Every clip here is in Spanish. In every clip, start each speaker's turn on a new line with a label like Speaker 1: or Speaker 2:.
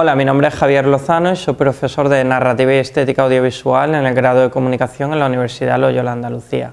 Speaker 1: Hola, mi nombre es Javier Lozano y soy profesor de Narrativa y Estética Audiovisual en el grado de Comunicación en la Universidad Loyola Andalucía.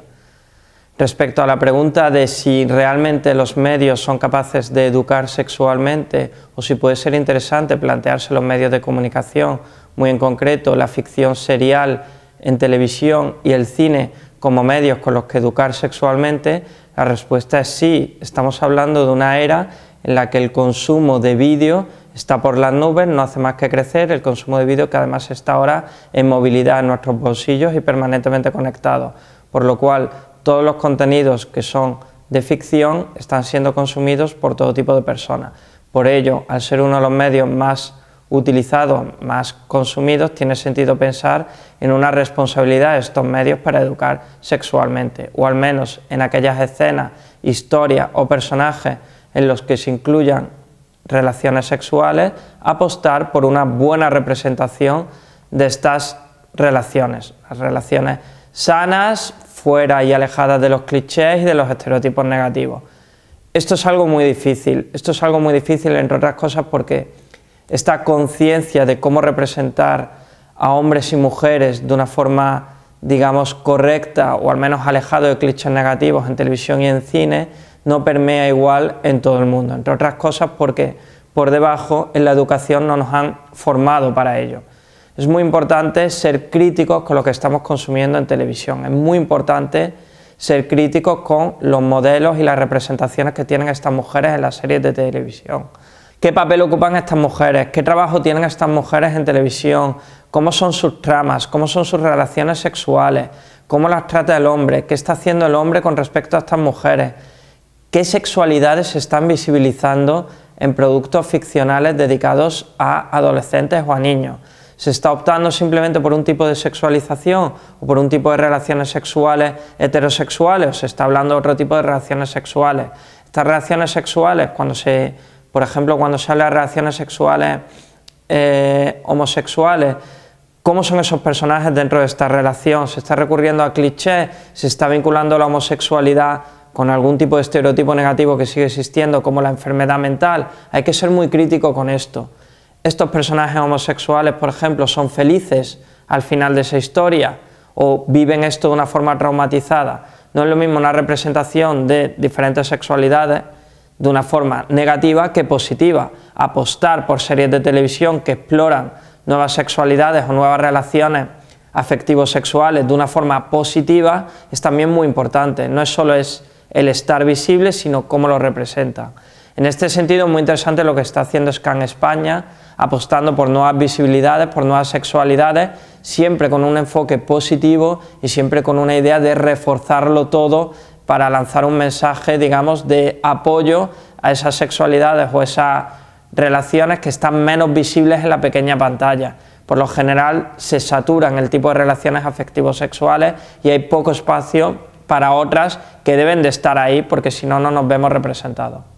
Speaker 1: Respecto a la pregunta de si realmente los medios son capaces de educar sexualmente o si puede ser interesante plantearse los medios de comunicación, muy en concreto la ficción serial en televisión y el cine como medios con los que educar sexualmente, la respuesta es sí. Estamos hablando de una era en la que el consumo de vídeo está por las nubes, no hace más que crecer, el consumo de vídeo que además está ahora en movilidad en nuestros bolsillos y permanentemente conectado, por lo cual todos los contenidos que son de ficción están siendo consumidos por todo tipo de personas. Por ello, al ser uno de los medios más utilizados, más consumidos, tiene sentido pensar en una responsabilidad de estos medios para educar sexualmente, o al menos en aquellas escenas, historias o personajes en los que se incluyan relaciones sexuales, apostar por una buena representación de estas relaciones, las relaciones sanas, fuera y alejadas de los clichés y de los estereotipos negativos. Esto es algo muy difícil, esto es algo muy difícil entre otras cosas porque esta conciencia de cómo representar a hombres y mujeres de una forma, digamos, correcta o al menos alejado de clichés negativos en televisión y en cine, no permea igual en todo el mundo, entre otras cosas porque por debajo en la educación no nos han formado para ello. Es muy importante ser críticos con lo que estamos consumiendo en televisión, es muy importante ser críticos con los modelos y las representaciones que tienen estas mujeres en las series de televisión. ¿Qué papel ocupan estas mujeres? ¿Qué trabajo tienen estas mujeres en televisión? ¿Cómo son sus tramas? ¿Cómo son sus relaciones sexuales? ¿Cómo las trata el hombre? ¿Qué está haciendo el hombre con respecto a estas mujeres? qué sexualidades se están visibilizando en productos ficcionales dedicados a adolescentes o a niños. ¿Se está optando simplemente por un tipo de sexualización o por un tipo de relaciones sexuales heterosexuales o se está hablando de otro tipo de relaciones sexuales? Estas relaciones sexuales, cuando se, por ejemplo, cuando se habla de relaciones sexuales eh, homosexuales, ¿Cómo son esos personajes dentro de esta relación? ¿Se está recurriendo a clichés? ¿Se está vinculando la homosexualidad con algún tipo de estereotipo negativo que sigue existiendo, como la enfermedad mental. Hay que ser muy crítico con esto. Estos personajes homosexuales, por ejemplo, son felices al final de esa historia o viven esto de una forma traumatizada. No es lo mismo una representación de diferentes sexualidades de una forma negativa que positiva. Apostar por series de televisión que exploran nuevas sexualidades o nuevas relaciones afectivos sexuales de una forma positiva es también muy importante. No es solo es el estar visible, sino cómo lo representa. En este sentido, muy interesante lo que está haciendo Scan España, apostando por nuevas visibilidades, por nuevas sexualidades, siempre con un enfoque positivo y siempre con una idea de reforzarlo todo para lanzar un mensaje, digamos, de apoyo a esas sexualidades o esas relaciones que están menos visibles en la pequeña pantalla. Por lo general se saturan el tipo de relaciones afectivos sexuales y hay poco espacio para otras que deben de estar ahí porque si no, no nos vemos representados.